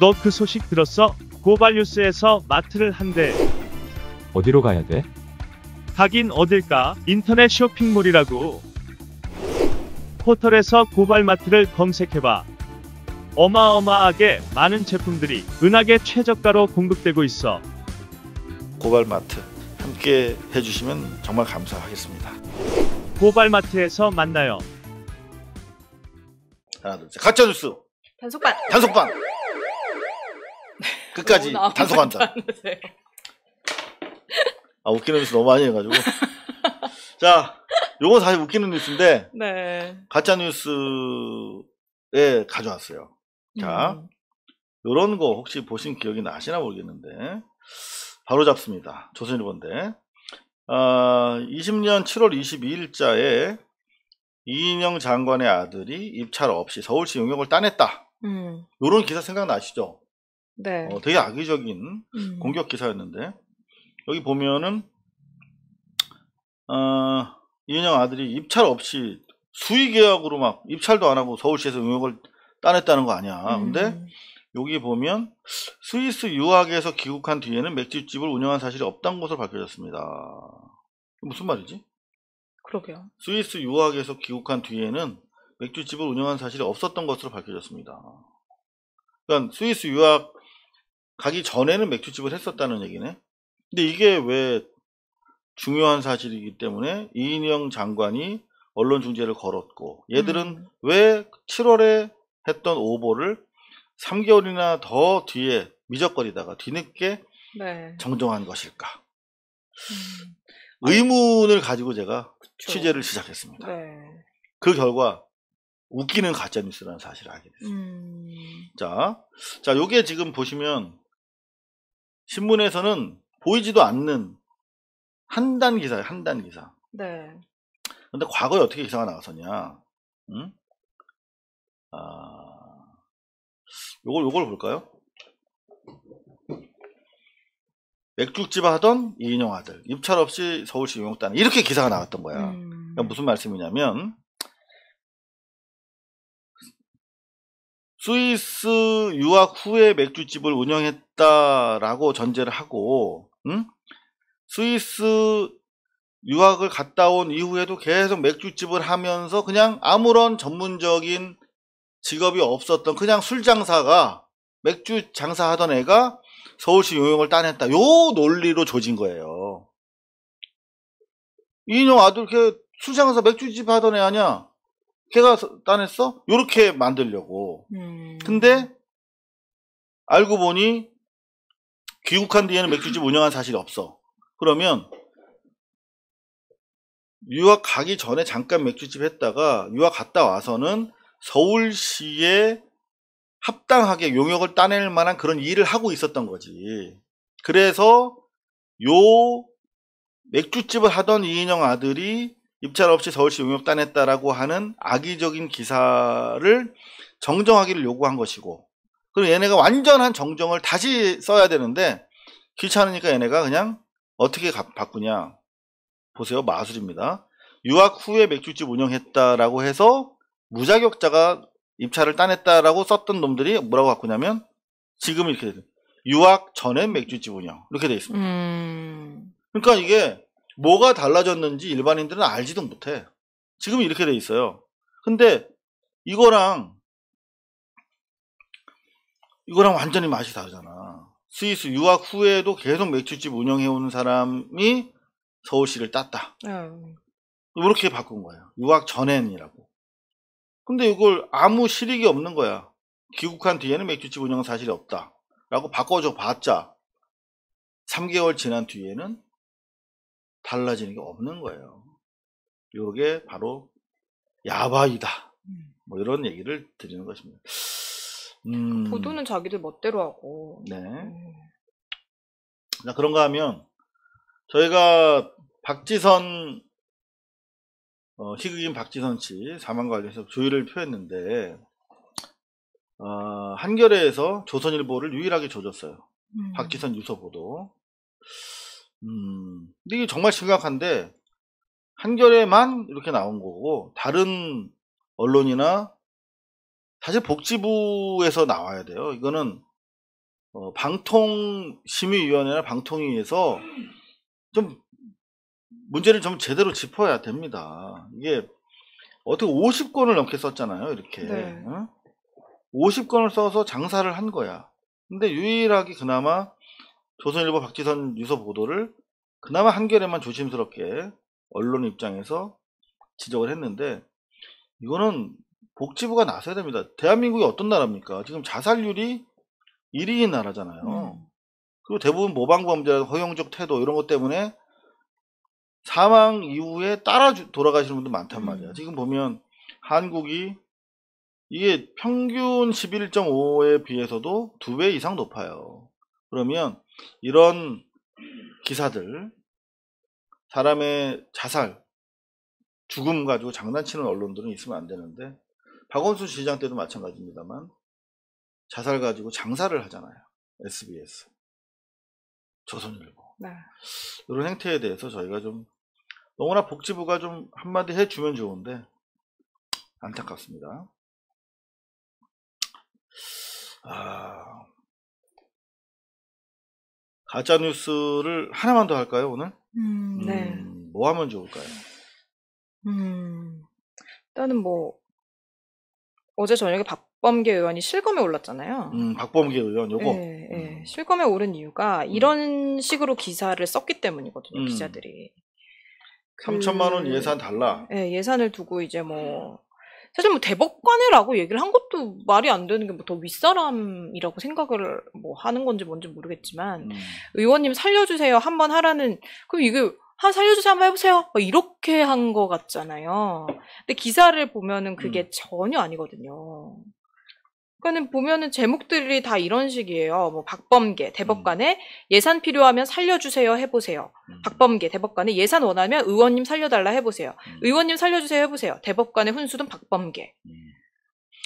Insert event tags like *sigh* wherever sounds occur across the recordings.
너 그 소식 들었어? 고발뉴스에서 마트를 한대. 어디로 가야 돼? 가긴 어딜까? 인터넷 쇼핑몰이라고. 포털에서 고발마트를 검색해봐. 어마어마하게 많은 제품들이 은하계 최저가로 공급되고 있어. 고발마트 함께 해주시면 정말 감사하겠습니다. 고발마트에서 만나요. 하나 둘 셋. 가짜 뉴스. 단속반. 단속반. 끝까지 어, 단속한다. 아 웃기는 뉴스 너무 많이 해가지고. 자, 요건 사실 웃기는 뉴스인데 네. 가짜 뉴스에 가져왔어요. 자, 음. 요런 거 혹시 보신 기억이 나시나 모르겠는데 바로 잡습니다. 조선일보인데 어, 아, 20년 7월 22일자에 이인영 장관의 아들이 입찰 없이 서울시 용역을 따냈다. 음. 요런 기사 생각나시죠? 네. 어, 되게 악의적인 음. 공격 기사였는데 여기 보면은 어, 이은영 아들이 입찰 없이 수의 계약으로 막 입찰도 안 하고 서울시에서 용역을 따냈다는 거 아니야. 음. 근데 여기 보면 스위스 유학에서 귀국한 뒤에는 맥주집을 운영한 사실이 없다 것으로 밝혀졌습니다. 무슨 말이지? 그러게요. 스위스 유학에서 귀국한 뒤에는 맥주집을 운영한 사실이 없었던 것으로 밝혀졌습니다. 그러니까 스위스 유학 가기 전에는 맥주집을 했었다는 얘기네. 근데 이게 왜 중요한 사실이기 때문에 이인영 장관이 언론 중재를 걸었고 얘들은 음. 왜 7월에 했던 오보를 3개월이나 더 뒤에 미적거리다가 뒤늦게 네. 정정한 것일까? 음. 의문을 가지고 제가 그쵸. 취재를 시작했습니다. 네. 그 결과 웃기는 가짜뉴스라는 사실을 알게 됐습니다. 음. 자, 자, 요게 지금 보시면 신문에서는 보이지도 않는 한단 기사예요. 한단 기사. 네. 근데 과거에 어떻게 기사가 나왔었냐? 응? 아, 요걸 요걸 볼까요? 맥주집 하던 이인영 아들 입찰 없이 서울시 용역단 이렇게 기사가 나왔던 거야. 음. 그러니까 무슨 말씀이냐면 스위스 유학 후에 맥주집을 운영했다라고 전제를 하고 응? 스위스 유학을 갔다 온 이후에도 계속 맥주집을 하면서 그냥 아무런 전문적인 직업이 없었던 그냥 술 장사가 맥주 장사하던 애가 서울시 용역을 따냈다. 요 논리로 조진 거예요. 이놈 아들 걔술 장사 맥주집 하던 애 아니야? 걔가 따냈어? 요렇게 만들려고. 음. 근데 알고 보니 귀국한 뒤에는 맥주집 운영한 사실이 없어. 그러면 유학 가기 전에 잠깐 맥주집 했다가 유학 갔다 와서는 서울시에 합당하게 용역을 따낼 만한 그런 일을 하고 있었던 거지. 그래서 요 맥주집을 하던 이인영 아들이 입찰 없이 서울시 용역 따냈다라고 하는 악의적인 기사를 정정하기를 요구한 것이고 그리고 얘네가 완전한 정정을 다시 써야 되는데 귀찮으니까 얘네가 그냥 어떻게 바꾸냐 보세요 마술입니다 유학 후에 맥주집 운영했다라고 해서 무자격자가 입찰을 따냈다라고 썼던 놈들이 뭐라고 바꾸냐면 지금 이렇게 돼 유학 전에 맥주집 운영 이렇게 돼 있습니다 음... 그러니까 이게 뭐가 달라졌는지 일반인들은 알지도 못해. 지금 이렇게 돼 있어요. 근데 이거랑 이거랑 완전히 맛이 다르잖아. 스위스 유학 후에도 계속 맥주집 운영해오는 사람이 서울시를 땄다. 음. 이렇게 바꾼 거예요. 유학 전엔이라고. 근데 이걸 아무 실익이 없는 거야. 귀국한 뒤에는 맥주집 운영 은 사실이 없다. 라고 바꿔줘 봤자 3개월 지난 뒤에는 달라지는 게 없는 거예요. 이게 바로 야바이다. 음. 뭐 이런 얘기를 드리는 것입니다. 아, 음, 보도는 자기들 멋대로 하고. 네. 음. 자, 그런가 하면 저희가 박지선 어, 희극인 박지선 씨 사망 관련해서 조의를 표했는데 어, 한겨레에서 조선일보를 유일하게 조졌어요. 음. 박지선 유서 보도. 음, 근데 이게 정말 심각한데 한겨레만 이렇게 나온 거고 다른 언론이나 사실 복지부에서 나와야 돼요. 이거는 어 방통심의위원회나 방통위에서 좀 문제를 좀 제대로 짚어야 됩니다. 이게 어떻게 50권을 넘게 썼잖아요. 이렇게 네. 응? 50권을 써서 장사를 한 거야. 근데 유일하게 그나마 조선일보 박지선 유서 보도를 그나마 한겨레만 조심스럽게 언론 입장에서 지적을 했는데 이거는 복지부가 나서야 됩니다. 대한민국이 어떤 나라입니까? 지금 자살률이 1위인 나라잖아요. 음. 그리고 대부분 모방범죄 허용적 태도 이런 것 때문에 사망 이후에 따라 돌아가시는 분들 많단 말이야. 음. 지금 보면 한국이 이게 평균 11.5에 비해서도 두 배 이상 높아요. 그러면 이런 기사들, 사람의 자살, 죽음 가지고 장난치는 언론들은 있으면 안 되는데 박원순 시장 때도 마찬가지입니다만 자살 가지고 장사를 하잖아요. SBS, 조선일보 네. 이런 행태에 대해서 저희가 좀 너무나 복지부가 좀 한마디 해주면 좋은데 안타깝습니다. 아, 가짜 뉴스를 하나만 더 할까요 오늘? 음, 네. 음, 뭐 하면 좋을까요? 음, 일단은 뭐 어제 저녁에 박범계 의원이 실검에 올랐잖아요. 음, 박범계 의원 요거. 네, 네. 실검에 오른 이유가 음. 이런 식으로 기사를 썼기 때문이거든요. 음. 기자들이. 3천만 그 원 예산 달라. 네, 예산을 두고 이제 뭐 사실 뭐 대법관이라고 얘기를 한 것도 말이 안 되는 게 뭐 더 윗사람이라고 생각을 뭐 하는 건지 뭔지 모르겠지만 음. 의원님 살려주세요 한번 하라는 그럼 이게 한 살려주세요 한번 해보세요 이렇게 한 거 같잖아요. 근데 기사를 보면은 그게 음. 전혀 아니거든요. 그러니까는 보면은 제목들이 다 이런 식이에요. 뭐 박범계 대법관에 음. 예산 필요하면 살려주세요 해보세요. 음. 박범계 대법관에 예산 원하면 의원님 살려달라 해보세요. 음. 의원님 살려주세요 해보세요. 대법관의 훈수는 박범계.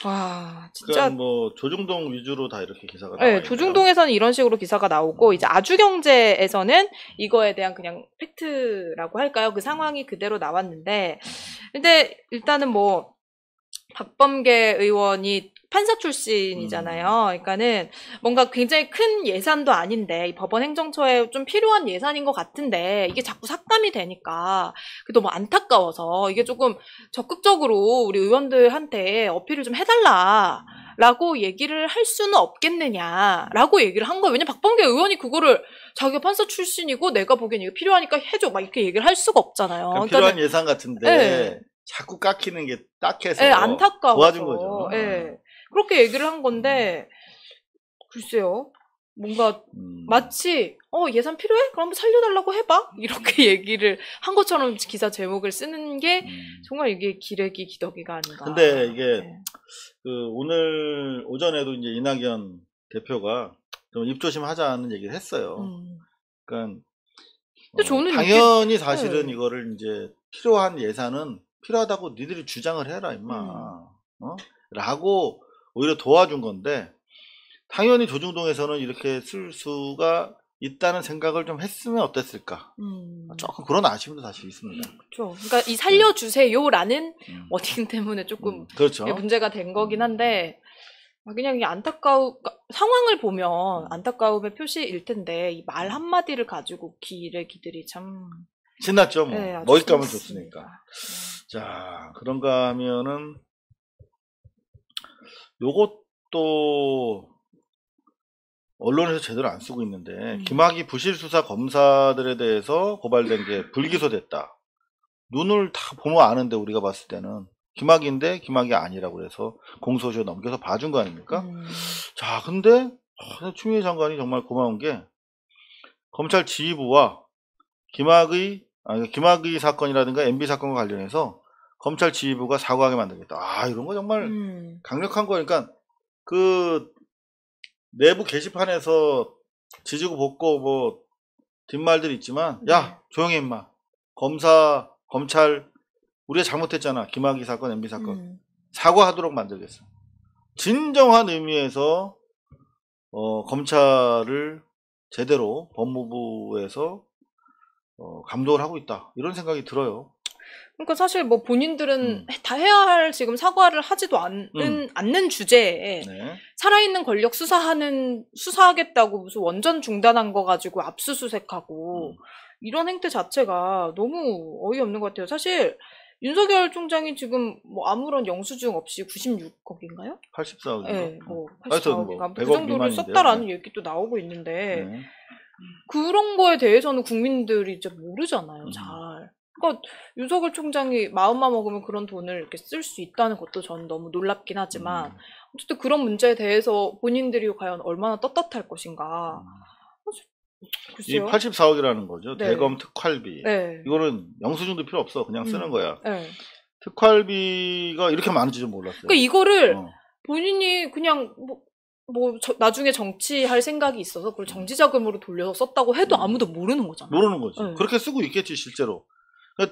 와 진짜 그러니까 뭐 조중동 위주로 다 이렇게 기사가 네, 나와요. 조중동에서는 이런 식으로 기사가 나오고 이제 아주경제에서는 이거에 대한 그냥 팩트라고 할까요? 그 상황이 그대로 나왔는데 근데 일단은 뭐 박범계 의원이 판사 출신이잖아요. 음. 그러니까는 뭔가 굉장히 큰 예산도 아닌데 법원 행정처에 좀 필요한 예산인 것 같은데 이게 자꾸 삭감이 되니까 그게 너무 안타까워서 이게 조금 적극적으로 우리 의원들한테 어필을 좀 해달라. 라고 얘기를 할 수는 없겠느냐라고 얘기를 한 거예요. 왜냐면 박범계 의원이 그거를 자기가 판사 출신이고 내가 보기엔 이거 필요하니까 해줘 막 이렇게 얘기를 할 수가 없잖아요. 그러니까 필요한 예산 같은데 네. 자꾸 깎이는 게 딱해서 네, 예, 안타까워 도와준 거죠. 네. 그렇게 얘기를 한 건데 글쎄요. 뭔가 음. 마치 어 예산 필요해? 그럼 살려달라고 해봐 음. 이렇게 *laughs* 얘기를 한 것처럼 기사 제목을 쓰는 게 음. 정말 이게 기레기 기더기가 아닌가. 근데 이게 네. 그 오늘 오전에도 이제 이낙연 대표가 좀 입조심하자는 얘기를 했어요. 음. 그러니까 근 어, 저는 당연히 이게... 사실은 네. 이거를 이제 필요한 예산은 필요하다고 니들이 주장을 해라 임마. 어? 라고 오히려 도와준 건데 당연히 조중동에서는 이렇게 쓸 수가 있다는 생각을 좀 했으면 어땠을까. 음. 조금 그런 아쉬움도 사실 있습니다. 그렇죠. 그러니까 이 살려주세요라는 음. *laughs* 워딩 때문에 조금 음, 그렇죠. 문제가 된 거긴 음. 한데 아, 그냥 이 안타까움 그러니까 상황을 보면 안타까움의 표시일 텐데 이 말 한마디를 가지고 기레기들이 참 신났죠 뭐 네, 먹잇감을 줬으니까 네. 자 그런가 하면은 요것도 언론에서 제대로 안 쓰고 있는데 음. 김학의 부실수사 검사들에 대해서 고발된 게 불기소됐다. 눈을 다 보면 아는데 우리가 봤을 때는 김학인데 김학이 아니라고 그래서 공소시효 넘겨서 봐준 거 아닙니까? 음. 자, 근데 어, 추미애 장관이 정말 고마운 게 검찰 지휘부와 김학의 아, 그러니까 김학의 사건이라든가 MB 사건과 관련해서 검찰 지휘부가 사과하게 만들겠다. 아, 이런 거 정말 음. 강력한 거니까 그러니까 그 내부 게시판에서 지지고 볶고 뭐 뒷말들 있지만 야, 네. 조용히 임마. 검사, 검찰 우리가 잘못했잖아. 김학의 사건, MB 사건. 음. 사과하도록 만들겠어. 진정한 의미에서 어, 검찰을 제대로 법무부에서 어, 감독을 하고 있다. 이런 생각이 들어요. 그러니까 사실 뭐 본인들은 음. 다 해야 할 지금 사과를 하지도 않는 음. 않는 주제에 네. 살아있는 권력 수사하는 수사하겠다고 무슨 원전 중단한 거 가지고 압수수색하고 음. 이런 행태 자체가 너무 어이없는 것 같아요. 사실 윤석열 총장이 지금 뭐 아무런 영수증 없이 96억인가요? 84억인가? 네, 예, 음. 뭐 84억인가 뭐 뭐그 정도를 썼다라는 네. 얘기도 나오고 있는데 네. 그런 거에 대해서는 국민들이 이제 모르잖아요. 음. 잘. 그러니까 윤석열 총장이 마음만 먹으면 그런 돈을 이렇게 쓸 수 있다는 것도 저는 너무 놀랍긴 하지만 음. 어쨌든 그런 문제에 대해서 본인들이 과연 얼마나 떳떳할 것인가. 음. 글쎄요. 84억이라는 거죠. 네. 대검 특활비. 네. 이거는 영수증도 필요 없어. 그냥 쓰는 음. 거야. 네. 특활비가 이렇게 많은지 좀 몰랐어요. 그러니까 이거를 어. 본인이 그냥 뭐, 뭐 저- 나중에 정치할 생각이 있어서 그걸 정지자금으로 돌려서 썼다고 해도 음. 아무도 모르는 거잖아요. 모르는 거지. 네. 그렇게 쓰고 있겠지 실제로.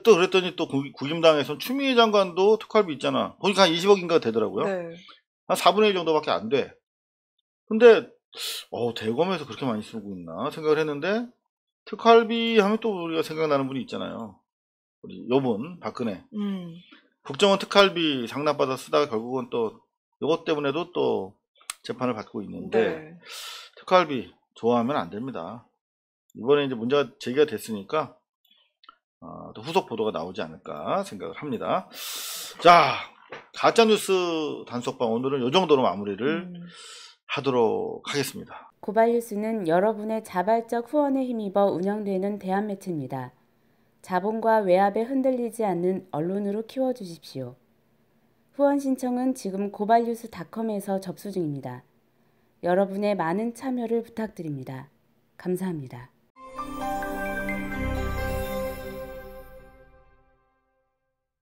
또 그랬더니 또국임당에서 추미애 장관도 특활비 있잖아. 보니까 한 20억인가 되더라고요. 네. 한 4분의 1 정도밖에 안 돼. 근데 어, 대검에서 그렇게 많이 쓰고 있나 생각을 했는데 특활비 하면 또 우리가 생각나는 분이 있잖아요. 우리 요분 박근혜. 음. 국정원 특활비 장난받아 쓰다가 결국은 또 이것 때문에도 또 재판을 받고 있는데 네. 특활비 좋아하면 안 됩니다. 이번에 이제 문제가 제기가 됐으니까 어, 또 후속 보도가 나오지 않을까 생각을 합니다. 자, 가짜뉴스 단속방 오늘은 이 정도로 마무리를 음. 하도록 하겠습니다. 고발뉴스는 여러분의 자발적 후원에 힘입어 운영되는 대한매체입니다. 자본과 외압에 흔들리지 않는 언론으로 키워주십시오. 후원 신청은 지금 고발뉴스닷컴에서 접수 중입니다. 여러분의 많은 참여를 부탁드립니다. 감사합니다.